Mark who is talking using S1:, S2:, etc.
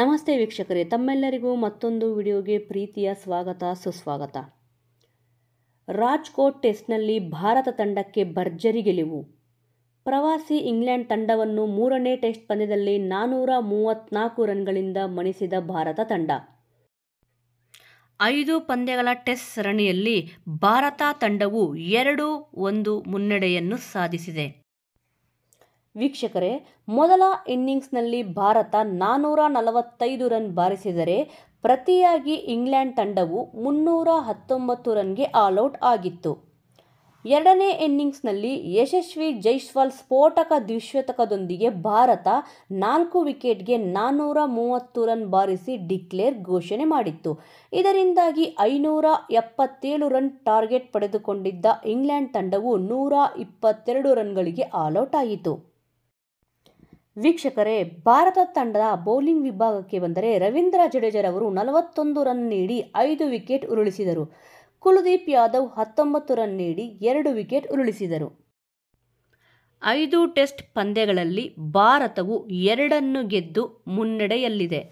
S1: ನಮಸ್ತೆ ವೀಕ್ಷಕರೇ ತಮ್ಮೆಲ್ಲರಿಗೂ ಮತ್ತೊಂದು ವಿಡಿಯೋಗೆ ಪ್ರೀತಿಯ ಸ್ವಾಗತ ಸುಸ್ವಾಗತ ರಾಜ್ಕೋಟ್ ಟೆಸ್ಟ್ನಲ್ಲಿ ಭಾರತ ತಂಡಕ್ಕೆ ಭರ್ಜರಿ ಗೆಲುವು ಪ್ರವಾಸಿ ಇಂಗ್ಲೆಂಡ್ ತಂಡವನ್ನು ಮೂರನೇ ಟೆಸ್ಟ್ ಪಂದ್ಯದಲ್ಲಿ ನಾನ್ನೂರ ಮೂವತ್ತ್ನಾಲ್ಕು ರನ್ಗಳಿಂದ ಮಣಿಸಿದ ಭಾರತ ತಂಡ ಐದು ಪಂದ್ಯಗಳ ಟೆಸ್ಟ್ ಸರಣಿಯಲ್ಲಿ ಭಾರತ ತಂಡವು ಎರಡು ಒಂದು ಮುನ್ನಡೆಯನ್ನು ಸಾಧಿಸಿದೆ ವೀಕ್ಷಕರೇ ಮೊದಲ ಇನ್ನಿಂಗ್ಸ್ನಲ್ಲಿ ಭಾರತ ನಾನ್ನೂರ ನಲವತ್ತೈದು ರನ್ ಬಾರಿಸಿದರೆ ಪ್ರತಿಯಾಗಿ ಇಂಗ್ಲೆಂಡ್ ತಂಡವು ಮುನ್ನೂರ ಹತ್ತೊಂಬತ್ತು ರನ್ಗೆ ಆಲ್ಔಟ್ ಆಗಿತ್ತು ಎರಡನೇ ಇನ್ನಿಂಗ್ಸ್ನಲ್ಲಿ ಯಶಸ್ವಿ ಜೈಸ್ವಾಲ್ ಸ್ಫೋಟಕ ದ್ವಿಶತಕದೊಂದಿಗೆ ಭಾರತ ನಾಲ್ಕು ವಿಕೆಟ್ಗೆ ನಾನ್ನೂರ ಮೂವತ್ತು ರನ್ ಬಾರಿಸಿ ಡಿಕ್ಲೇರ್ ಘೋಷಣೆ ಮಾಡಿತ್ತು ಇದರಿಂದಾಗಿ ಐನೂರ ಎಪ್ಪತ್ತೇಳು ರನ್ ಟಾರ್ಗೆಟ್ ಪಡೆದುಕೊಂಡಿದ್ದ ಇಂಗ್ಲೆಂಡ್ ತಂಡವು ನೂರ ಇಪ್ಪತ್ತೆರಡು ರನ್ಗಳಿಗೆ ಆಲ್ಔಟ್ ಆಯಿತು ವೀಕ್ಷಕರೇ ಭಾರತ ತಂಡದ ಬೌಲಿಂಗ್ ವಿಭಾಗಕ್ಕೆ ಬಂದರೆ ರವೀಂದ್ರ ಜಡೇಜರವರು ನಲವತ್ತೊಂದು ರನ್ ನೀಡಿ ಐದು ವಿಕೆಟ್ ಉರುಳಿಸಿದರು ಕುಲದೀಪ್ ಯಾದವ್ ಹತ್ತೊಂಬತ್ತು ರನ್ ನೀಡಿ ಎರಡು ವಿಕೆಟ್ ಉರುಳಿಸಿದರು ಐದು ಟೆಸ್ಟ್ ಪಂದ್ಯಗಳಲ್ಲಿ ಭಾರತವು ಎರಡನ್ನು ಗೆದ್ದು ಮುನ್ನಡೆಯಲ್ಲಿದೆ